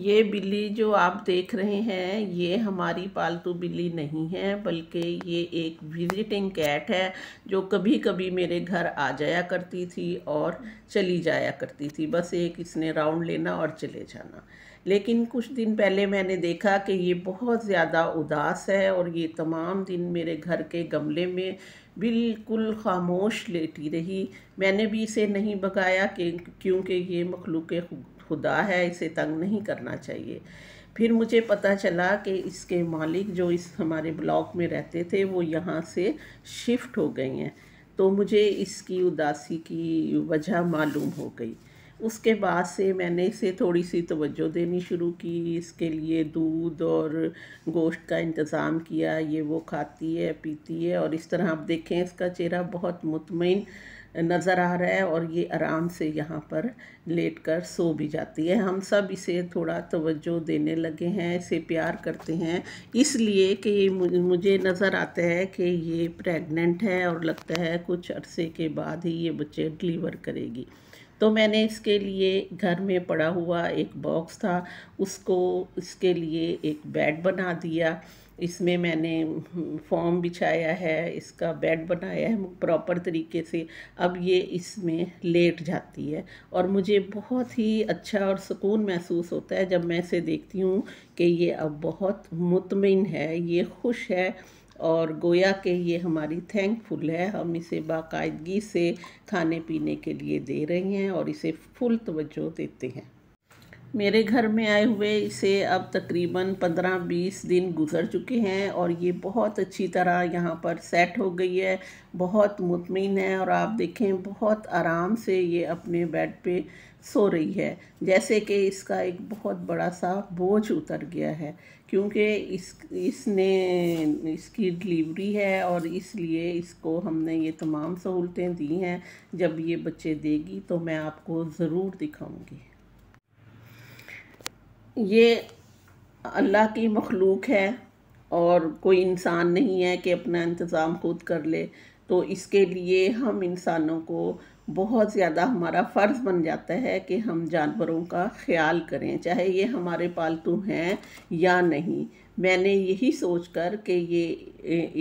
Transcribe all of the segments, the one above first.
ये बिल्ली जो आप देख रहे हैं ये हमारी पालतू बिल्ली नहीं है बल्कि ये एक विजिटिंग कैट है जो कभी कभी मेरे घर आ जाया करती थी और चली जाया करती थी बस एक इसने राउंड लेना और चले जाना लेकिन कुछ दिन पहले मैंने देखा कि ये बहुत ज़्यादा उदास है और ये तमाम दिन मेरे घर के गमले में बिल्कुल खामोश लेटी रही मैंने भी इसे नहीं भगाया कि क्योंकि ये मखलूक खुदा है इसे तंग नहीं करना चाहिए फिर मुझे पता चला कि इसके मालिक जो इस हमारे ब्लॉक में रहते थे वो यहाँ से शिफ्ट हो गए हैं तो मुझे इसकी उदासी की वजह मालूम हो गई उसके बाद से मैंने इसे थोड़ी सी तवज्जो देनी शुरू की इसके लिए दूध और गोश्त का इंतज़ाम किया ये वो खाती है पीती है और इस तरह आप देखें इसका चेहरा बहुत मुतमिन नज़र आ रहा है और ये आराम से यहाँ पर लेट कर सो भी जाती है हम सब इसे थोड़ा तवज्जो देने लगे हैं इसे प्यार करते हैं इसलिए कि मुझे नज़र आता है कि ये प्रेग्नेंट है और लगता है कुछ अरसे के बाद ही ये बच्चे डिलीवर करेगी तो मैंने इसके लिए घर में पड़ा हुआ एक बॉक्स था उसको इसके लिए एक बेड बना दिया इसमें मैंने फॉर्म हम्म, बिछाया है इसका बेड बनाया है प्रॉपर तरीके से अब ये इसमें लेट जाती है और मुझे बहुत ही अच्छा और सुकून महसूस होता है जब मैं इसे देखती हूँ कि ये अब बहुत मुतमिन है ये खुश है और गोया के ये हमारी थैंकफुल है हम इसे बाकायदगी से खाने पीने के लिए दे रहे हैं और इसे फुल तवज्जो देते हैं मेरे घर में आए हुए इसे अब तकरीबन पंद्रह बीस दिन गुज़र चुके हैं और ये बहुत अच्छी तरह यहाँ पर सेट हो गई है बहुत मुतमिन है और आप देखें बहुत आराम से ये अपने बेड पे सो रही है जैसे कि इसका एक बहुत बड़ा सा बोझ उतर गया है क्योंकि इस इसने इसकी डिलीवरी है और इसलिए इसको हमने ये तमाम सहूलतें दी हैं जब ये बच्चे देगी तो मैं आपको ज़रूर दिखाऊँगी ये अल्लाह की मखलूक है और कोई इंसान नहीं है कि अपना इंतज़ाम खुद कर ले तो इसके लिए हम इंसानों को बहुत ज़्यादा हमारा फ़र्ज़ बन जाता है कि हम जानवरों का ख्याल करें चाहे ये हमारे पालतू हैं या नहीं मैंने यही सोच कर कि ये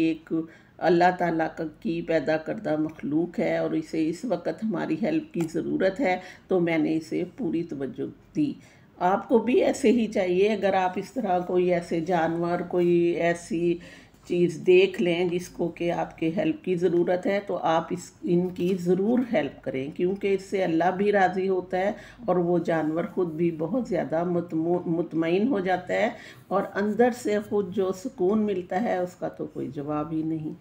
एक अल्लाह ताला की पैदा करदा मखलूक है और इसे इस वक्त हमारी हेल्प की ज़रूरत है तो मैंने इसे पूरी तवज्जो दी आपको भी ऐसे ही चाहिए अगर आप इस तरह कोई ऐसे जानवर कोई ऐसी चीज़ देख लें जिसको कि आपके हेल्प की ज़रूरत है तो आप इस इनकी ज़रूर हेल्प करें क्योंकि इससे अल्लाह भी राज़ी होता है और वो जानवर ख़ुद भी बहुत ज़्यादा मुतमिन हो जाता है और अंदर से ख़ुद जो सुकून मिलता है उसका तो कोई जवाब ही नहीं